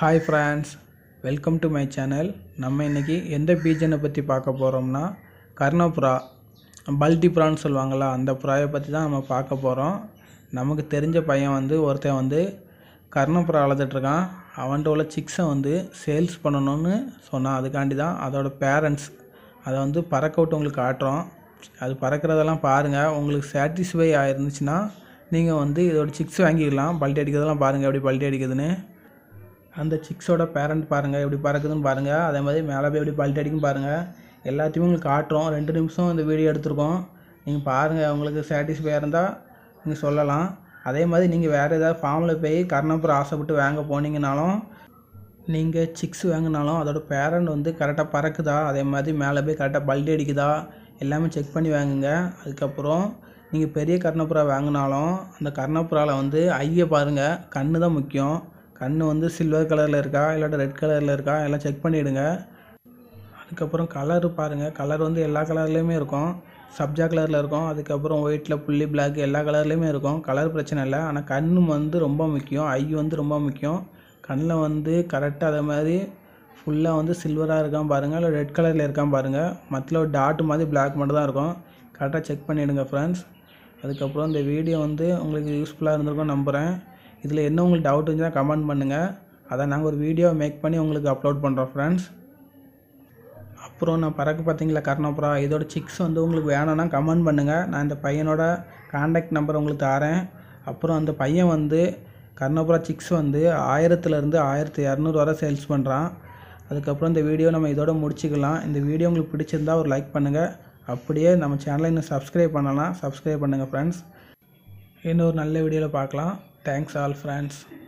hi friends welcome to my channel நம்ம இன்றைக்கி எந்த பீஜனை பற்றி பார்க்க போகிறோம்னா கர்ணபுரா பல்டி புறான்னு சொல்லுவாங்களா அந்த புறாவை பற்றி தான் நம்ம பார்க்க போகிறோம் நமக்கு தெரிஞ்ச பையன் வந்து ஒருத்தன் வந்து கர்ணபுரா வளர்த்துட்ருக்கான் அவன்கிட்ட உள்ள சிக்ஸை வந்து சேல்ஸ் பண்ணணும்னு சொன்னான் அதுக்காண்டி தான் அதோடய பேரண்ட்ஸ் அதை வந்து பறக்க உங்களுக்கு ஆட்டுறோம் அது பறக்கிறதெல்லாம் பாருங்கள் உங்களுக்கு சாட்டிஸ்ஃபை ஆயிருந்துச்சுன்னா நீங்கள் வந்து இதோட சிக்ஸ் வாங்கிக்கலாம் பல்ட்டி அடிக்கிறதெல்லாம் பாருங்கள் எப்படி பல்ட்டி அடிக்குதுன்னு அந்த சிக்ஸோட பேரண்ட் பாருங்கள் எப்படி பறக்குதுன்னு பாருங்கள் அதே மாதிரி மேலே போய் எப்படி பல்ட்டி அடிக்கும் பாருங்கள் எல்லாத்தையுமே உங்களுக்கு காட்டுறோம் ரெண்டு நிமிஷம் இந்த வீடியோ எடுத்திருக்கோம் நீங்கள் பாருங்கள் உங்களுக்கு சாட்டிஸ்ஃபையாக இருந்தால் நீங்கள் சொல்லலாம் அதே மாதிரி நீங்கள் வேறு ஏதாவது ஃபார்மில் போய் கர்ணப்புறம் ஆசைப்பட்டு வாங்க போனீங்கனாலும் நீங்கள் சிக்ஸ் வாங்கினாலும் அதோடய பேரண்ட் வந்து கரெக்டாக பறக்குதா அதே மாதிரி மேலே போய் கரெக்டாக பல்டி அடிக்குதா எல்லாமே செக் பண்ணி வாங்குங்க அதுக்கப்புறம் நீங்கள் பெரிய கர்ணப்புறா வாங்கினாலும் அந்த கர்ணப்புறாவில் வந்து ஐயை பாருங்கள் கண் தான் முக்கியம் கண் வந்து சில்வர் கலரில் இருக்கா இல்லாட்டி ரெட் கலரில் இருக்கா எல்லாம் செக் பண்ணிவிடுங்க அதுக்கப்புறம் கலரு பாருங்கள் கலர் வந்து எல்லா கலர்லேயுமே இருக்கும் சப்ஜா கலரில் இருக்கும் அதுக்கப்புறம் ஒயிட்டில் புள்ளி பிளாக் எல்லா கலர்லேயுமே இருக்கும் கலர் பிரச்சனை இல்லை ஆனால் கண் வந்து ரொம்ப முக்கியம் ஐ வந்து ரொம்ப முக்கியம் கண்ணில் வந்து கரெக்டாக அதே மாதிரி ஃபுல்லாக வந்து சில்வராக இருக்கான் பாருங்கள் இல்லை ரெட் கலரில் இருக்கான் பாருங்கள் மற்ற ஒரு டாட் மாதிரி பிளாக் மட்டும் தான் இருக்கும் கரெக்டாக செக் பண்ணிவிடுங்க ஃப்ரெண்ட்ஸ் அதுக்கப்புறம் இந்த வீடியோ வந்து உங்களுக்கு யூஸ்ஃபுல்லாக இருந்திருக்கும் நம்புகிறேன் இதில் என்ன உங்களுக்கு டவுட் இருந்துச்சுன்னா கமெண்ட் பண்ணுங்கள் அதை நாங்கள் ஒரு வீடியோ மேக் பண்ணி உங்களுக்கு அப்லோட் பண்ணுறோம் ஃப்ரெண்ட்ஸ் அப்புறம் நான் பறக்க பார்த்தீங்களா கர்ணாபுரா இதோட சிக்ஸ் வந்து உங்களுக்கு வேணும்னா கமெண்ட் பண்ணுங்கள் நான் இந்த பையனோட காண்டாக்ட் நம்பர் உங்களுக்கு தரேன் அப்புறம் அந்த பையன் வந்து கர்ணாபுரா சிக்ஸ் வந்து ஆயிரத்துலேருந்து ஆயிரத்தி இரநூறு வரை சேல்ஸ் பண்ணுறான் அதுக்கப்புறம் இந்த வீடியோ நம்ம இதோட முடிச்சுக்கலாம் இந்த வீடியோ உங்களுக்கு பிடிச்சிருந்தால் ஒரு லைக் பண்ணுங்கள் அப்படியே நம்ம சேனலை இன்னும் சப்ஸ்கிரைப் பண்ணலாம் சப்ஸ்கிரைப் பண்ணுங்கள் ஃப்ரெண்ட்ஸ் இன்னும் ஒரு நல்ல வீடியோவில் பார்க்கலாம் தேங்க்ஸ் ஆல் ஃப்ரெண்ட்ஸ்